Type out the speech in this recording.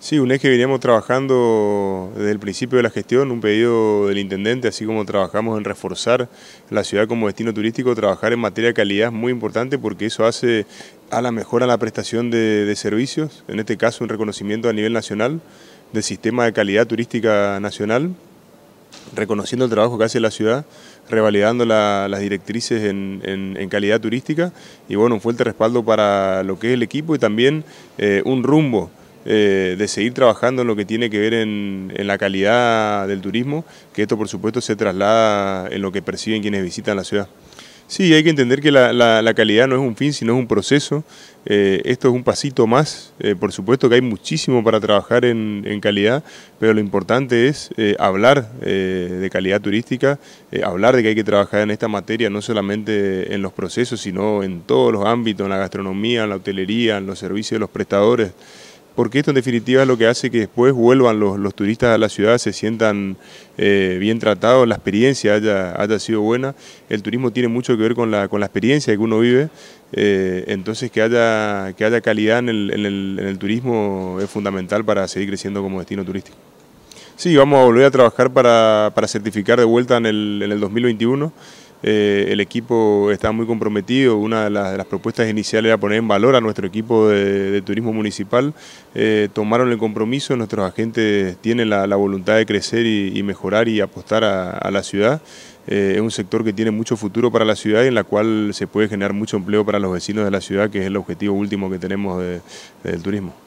Sí, un eje que veníamos trabajando desde el principio de la gestión, un pedido del intendente, así como trabajamos en reforzar la ciudad como destino turístico, trabajar en materia de calidad es muy importante porque eso hace a la mejora la prestación de, servicios, en este caso un reconocimiento a nivel nacional del sistema de calidad turística nacional reconociendo el trabajo que hace la ciudad, revalidando las directrices en, calidad turística y bueno, un fuerte respaldo para lo que es el equipo y también eh, un rumbo eh, de seguir trabajando en lo que tiene que ver en, la calidad del turismo, que esto por supuesto se traslada en lo que perciben quienes visitan la ciudad. Sí, hay que entender que la, calidad no es un fin, sino es un proceso. Eh, esto es un pasito más. Eh, por supuesto que hay muchísimo para trabajar en, calidad, pero lo importante es hablar de calidad turística, hablar de que hay que trabajar en esta materia, no solamente en los procesos, sino en todos los ámbitos, en la gastronomía, en la hotelería, en los servicios de los prestadores porque esto en definitiva es lo que hace que después vuelvan los, turistas a la ciudad, se sientan eh, bien tratados, la experiencia haya, sido buena. El turismo tiene mucho que ver con la, con la experiencia que uno vive, eh, entonces que haya, que haya calidad en el, turismo es fundamental para seguir creciendo como destino turístico. Sí, vamos a volver a trabajar para, para certificar de vuelta en el, en el 2021. Eh, el equipo está muy comprometido, una de las, propuestas iniciales era poner en valor a nuestro equipo de, turismo municipal, eh, tomaron el compromiso, nuestros agentes tienen la, voluntad de crecer y, mejorar y apostar a, la ciudad. Eh, es un sector que tiene mucho futuro para la ciudad y en la cual se puede generar mucho empleo para los vecinos de la ciudad, que es el objetivo último que tenemos del turismo.